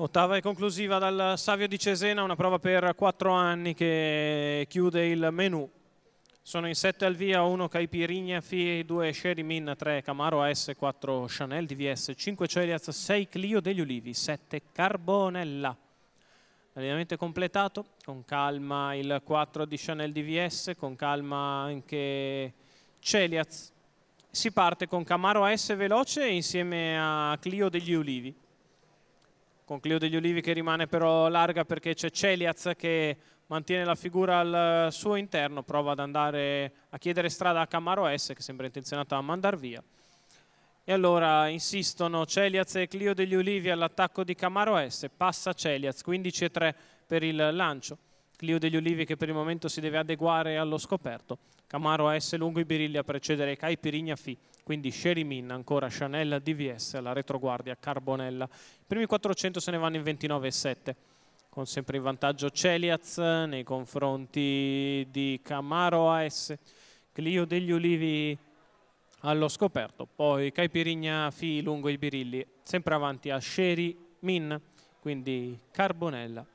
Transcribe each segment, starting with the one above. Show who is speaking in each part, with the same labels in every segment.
Speaker 1: Ottava e conclusiva dal Savio di Cesena, una prova per quattro anni che chiude il menu. Sono in sette al via uno 1 due 2 Min, tre Camaro S, quattro Chanel DVS, cinque Celiaz, sei Clio degli Ulivi, sette Carbonella. Allenamento completato, con calma il 4 di Chanel DVS, con calma anche Celiaz. Si parte con Camaro S veloce insieme a Clio degli Ulivi con Clio degli Ulivi che rimane però larga perché c'è Celiaz che mantiene la figura al suo interno, prova ad andare a chiedere strada a Camaro S che sembra intenzionato a mandar via. E allora insistono Celiaz e Clio degli Ulivi all'attacco di Camaro S, passa Celiaz, 15-3 per il lancio. Clio degli Ulivi che per il momento si deve adeguare allo scoperto, Camaro AS lungo i birilli a precedere Pirigna Fi, quindi Min, ancora Chanel DVS alla retroguardia Carbonella. I primi 400 se ne vanno in 29,7 con sempre in vantaggio Celiaz nei confronti di Camaro AS, Clio degli Ulivi allo scoperto, poi Pirigna Fi lungo i birilli, sempre avanti a Sheri Min, quindi Carbonella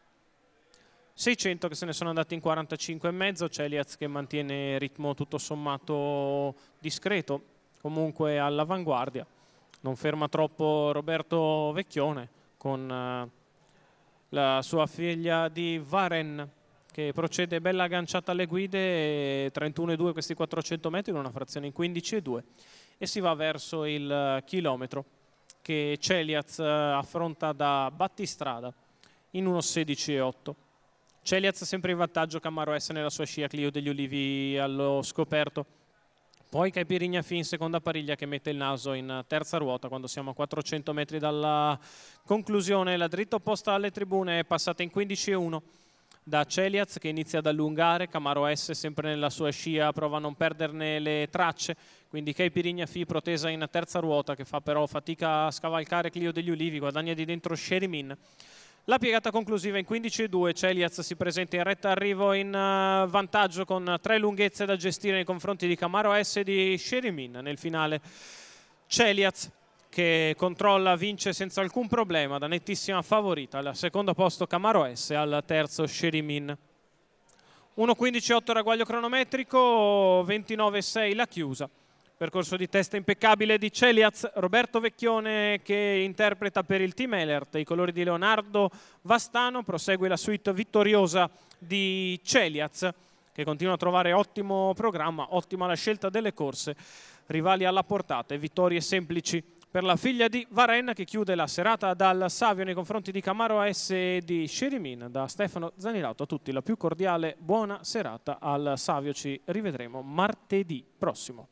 Speaker 1: 600 che se ne sono andati in 45,5, Celiaz che mantiene ritmo tutto sommato discreto, comunque all'avanguardia. Non ferma troppo Roberto Vecchione con eh, la sua figlia di Varen che procede bella agganciata alle guide, 31,2 questi 400 metri in una frazione in 15,2 e si va verso il eh, chilometro che Celiaz eh, affronta da battistrada in 1,16,8. Celiaz sempre in vantaggio, Camaro S nella sua scia, Clio degli Ulivi allo scoperto. Poi Caipirigna Fin, seconda pariglia che mette il naso in terza ruota quando siamo a 400 metri dalla conclusione. La dritta opposta alle tribune è passata in 15-1 da Celiaz che inizia ad allungare, Camaro S sempre nella sua scia prova a non perderne le tracce, quindi Caipirigna Fi protesa in terza ruota che fa però fatica a scavalcare Clio degli Ulivi, guadagna di dentro Sherimin. La piegata conclusiva in 15-2, Celiaz si presenta in retta arrivo in eh, vantaggio con tre lunghezze da gestire nei confronti di Camaro S e di Sherimin nel finale. Celiaz che controlla, vince senza alcun problema, da nettissima favorita al secondo posto Camaro S, al terzo Sherimin. 1.15.8 ragguaglio cronometrico, 29.6 la chiusa. Percorso di testa impeccabile di Celiaz, Roberto Vecchione che interpreta per il team Elert i colori di Leonardo Vastano, prosegue la suite vittoriosa di Celiaz che continua a trovare ottimo programma, ottima la scelta delle corse, rivali alla portata e vittorie semplici per la figlia di Varenna che chiude la serata dal Savio nei confronti di Camaro AS e di Sherimin. Da Stefano Zanilato a tutti la più cordiale buona serata al Savio, ci rivedremo martedì prossimo.